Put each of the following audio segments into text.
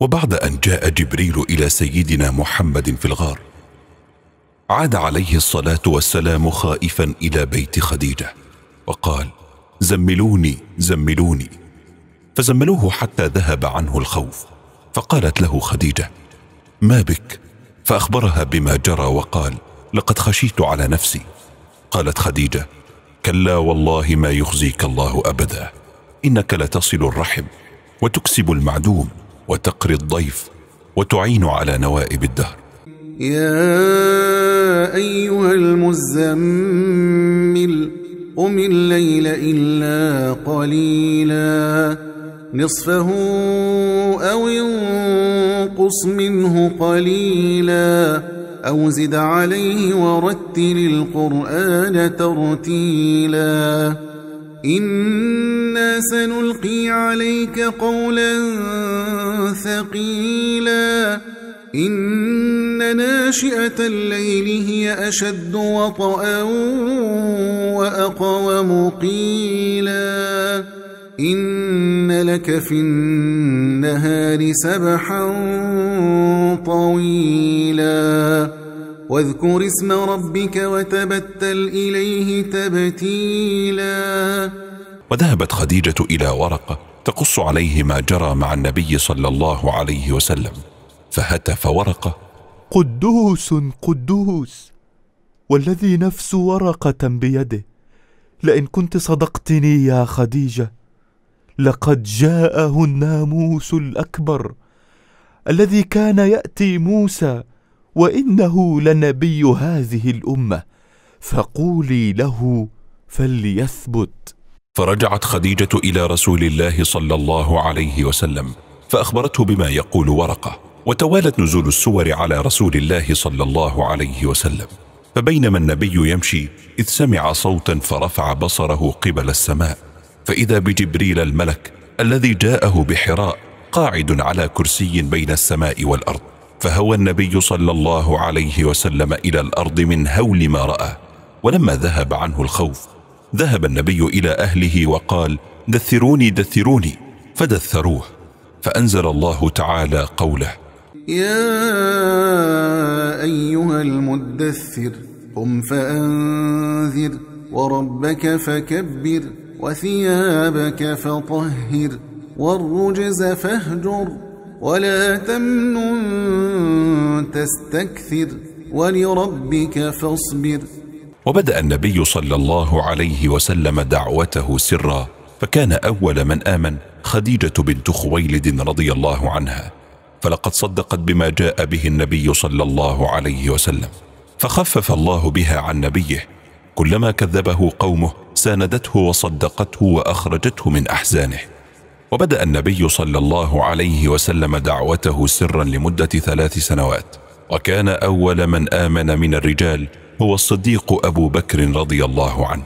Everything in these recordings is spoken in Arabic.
وبعد ان جاء جبريل الى سيدنا محمد في الغار عاد عليه الصلاه والسلام خائفا الى بيت خديجه وقال زملوني زملوني فزملوه حتى ذهب عنه الخوف فقالت له خديجه ما بك فاخبرها بما جرى وقال لقد خشيت على نفسي قالت خديجه كلا والله ما يخزيك الله ابدا انك لتصل الرحم وتكسب المعدوم وتقري الضيف وتعين على نوائب الدهر يا أيها المزمل قم الليل إلا قليلا نصفه أو انقص منه قليلا أو زد عليه ورتل القرآن ترتيلاً إنا سنلقي عليك قولا ثقيلا إن ناشئة الليل هي أشد وطأ وأقوم قيلا إن لك في النهار سبحا طويلا واذكر اسم ربك وتبتل إليه تبتيلا وذهبت خديجة إلى ورقة تقص عليه ما جرى مع النبي صلى الله عليه وسلم فهتف ورقة قدوس قدوس والذي نفس ورقة بيده لئن كنت صدقتني يا خديجة لقد جاءه الناموس الأكبر الذي كان يأتي موسى وانه لنبي هذه الامه فقولي له فليثبت فرجعت خديجه الى رسول الله صلى الله عليه وسلم فاخبرته بما يقول ورقه وتوالت نزول السور على رسول الله صلى الله عليه وسلم فبينما النبي يمشي اذ سمع صوتا فرفع بصره قبل السماء فاذا بجبريل الملك الذي جاءه بحراء قاعد على كرسي بين السماء والارض فهوى النبي صلى الله عليه وسلم إلى الأرض من هول ما رأى ولما ذهب عنه الخوف ذهب النبي إلى أهله وقال دثروني دثروني فدثروه فأنزل الله تعالى قوله يا أيها المدثر قم فأنذر وربك فكبر وثيابك فطهر والرجز فاهجر ولا تمنن تستكثر ولربك فاصبر وبدا النبي صلى الله عليه وسلم دعوته سرا فكان اول من امن خديجه بنت خويلد رضي الله عنها فلقد صدقت بما جاء به النبي صلى الله عليه وسلم فخفف الله بها عن نبيه كلما كذبه قومه ساندته وصدقته واخرجته من احزانه وبدأ النبي صلى الله عليه وسلم دعوته سرا لمدة ثلاث سنوات وكان أول من آمن من الرجال هو الصديق أبو بكر رضي الله عنه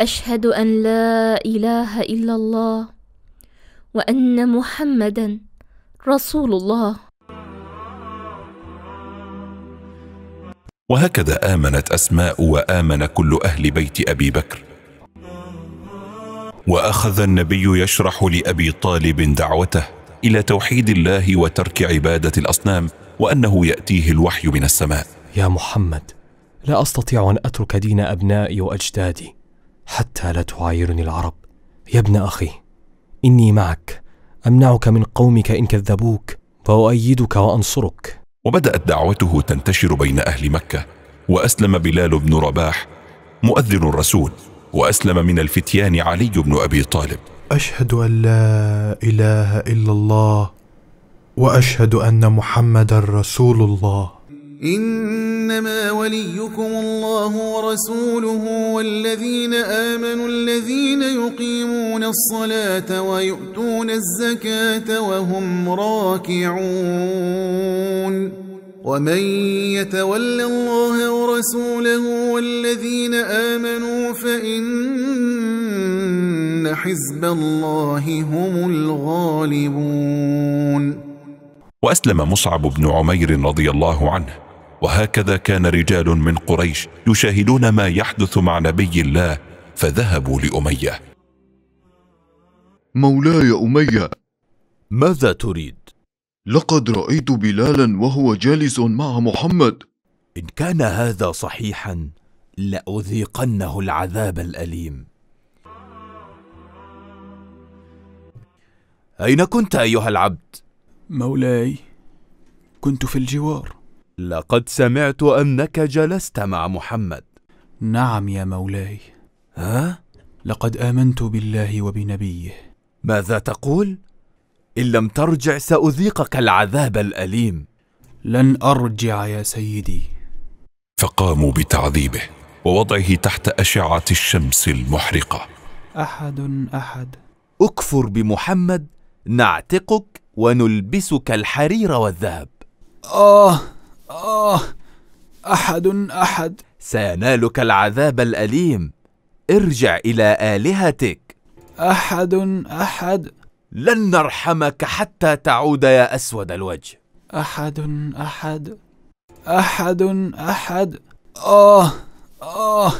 أشهد أن لا إله إلا الله وأن محمدا رسول الله وهكذا آمنت أسماء وآمن كل أهل بيت أبي بكر واخذ النبي يشرح لابي طالب دعوته الى توحيد الله وترك عباده الاصنام وانه ياتيه الوحي من السماء يا محمد لا استطيع ان اترك دين ابنائي واجدادي حتى لا تعايرني العرب يا ابن اخي اني معك امنعك من قومك ان كذبوك فأؤيدك وانصرك وبدات دعوته تنتشر بين اهل مكه واسلم بلال بن رباح مؤذن الرسول وأسلم من الفتيان علي بن أبي طالب أشهد أن لا إله إلا الله وأشهد أن محمدا رسول الله إنما وليكم الله ورسوله والذين آمنوا الذين يقيمون الصلاة ويؤتون الزكاة وهم راكعون ومن يتول الله ورسوله والذين آمنوا فإن حزب الله هم الغالبون وأسلم مصعب بن عمير رضي الله عنه وهكذا كان رجال من قريش يشاهدون ما يحدث مع نبي الله فذهبوا لأمية مولاي أمية ماذا تريد؟ لقد رأيت بلالا وهو جالس مع محمد إن كان هذا صحيحا لأذيقنه العذاب الأليم أين كنت أيها العبد؟ مولاي كنت في الجوار لقد سمعت أنك جلست مع محمد نعم يا مولاي ها؟ لقد آمنت بالله وبنبيه ماذا تقول؟ إن لم ترجع سأذيقك العذاب الأليم لن أرجع يا سيدي فقاموا بتعذيبه ووضعه تحت أشعة الشمس المحرقة أحد أحد أكفر بمحمد نعتقك ونلبسك الحرير والذهب آه آه أحد أحد سينالك العذاب الأليم ارجع إلى آلهتك أحد أحد لن نرحمك حتى تعود يا أسود الوجه أحد أحد أحد أحد آه آه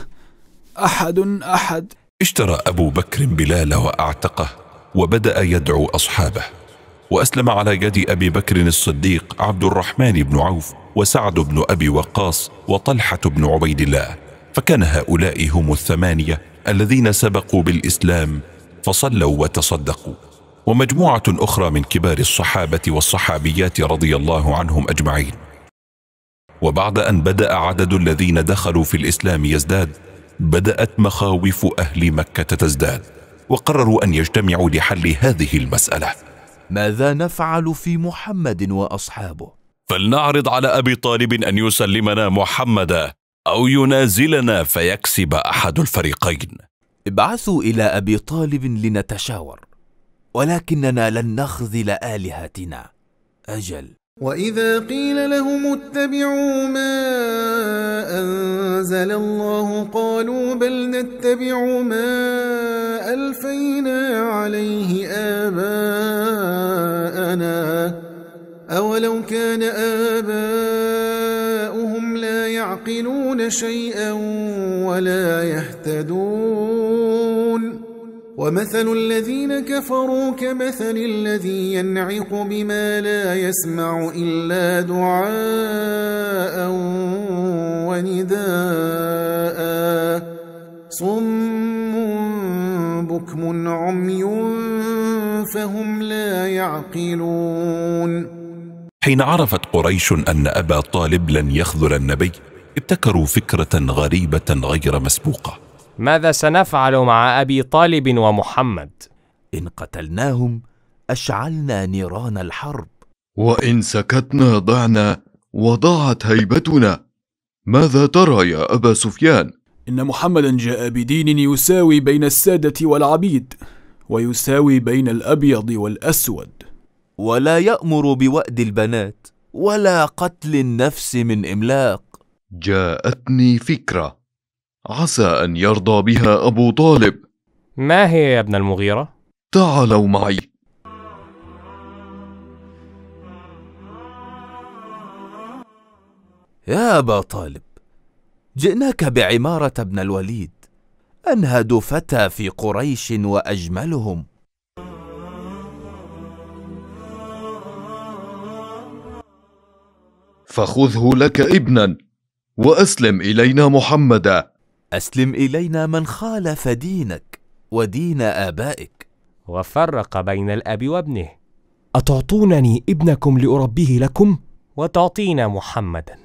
أحد أحد اشترى أبو بكر بلال وأعتقه وبدأ يدعو أصحابه وأسلم على يد أبي بكر الصديق عبد الرحمن بن عوف وسعد بن أبي وقاص وطلحة بن عبيد الله فكان هؤلاء هم الثمانية الذين سبقوا بالإسلام فصلوا وتصدقوا ومجموعة أخرى من كبار الصحابة والصحابيات رضي الله عنهم أجمعين وبعد أن بدأ عدد الذين دخلوا في الإسلام يزداد بدأت مخاوف أهل مكة تزداد وقرروا أن يجتمعوا لحل هذه المسألة ماذا نفعل في محمد وأصحابه؟ فلنعرض على أبي طالب أن يسلمنا محمدا أو ينازلنا فيكسب أحد الفريقين ابعثوا إلى أبي طالب لنتشاور ولكننا لن نخذل آلهتنا أجل وإذا قيل لهم اتبعوا ما أنزل الله قالوا بل نتبع ما ألفينا عليه آباءنا أولو كان آباؤهم لا يعقلون شيئا ولا يهتدون ومثل الذين كفروا كمثل الذي ينعق بما لا يسمع إلا دعاء ونداء صم بكم عمي فهم لا يعقلون حين عرفت قريش أن أبا طالب لن يخذل النبي ابتكروا فكرة غريبة غير مسبوقة ماذا سنفعل مع ابي طالب ومحمد ان قتلناهم اشعلنا نيران الحرب وان سكتنا ضعنا وضاعت هيبتنا ماذا ترى يا ابا سفيان ان محمدا جاء بدين يساوي بين الساده والعبيد ويساوي بين الابيض والاسود ولا يامر بواد البنات ولا قتل النفس من املاق جاءتني فكره عسى أن يرضى بها أبو طالب ما هي يا ابن المغيرة؟ تعالوا معي يا أبا طالب جئناك بعمارة بن الوليد أنهد فتى في قريش وأجملهم فخذه لك ابنا وأسلم إلينا محمدا أسلم إلينا من خالف دينك ودين آبائك وفرق بين الأب وابنه أتعطونني ابنكم لأربيه لكم؟ وتعطينا محمدا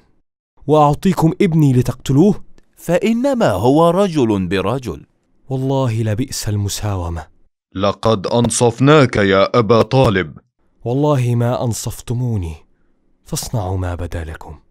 وأعطيكم ابني لتقتلوه؟ فإنما هو رجل برجل والله لبئس المساومة لقد أنصفناك يا أبا طالب والله ما أنصفتموني فاصنعوا ما بدا لكم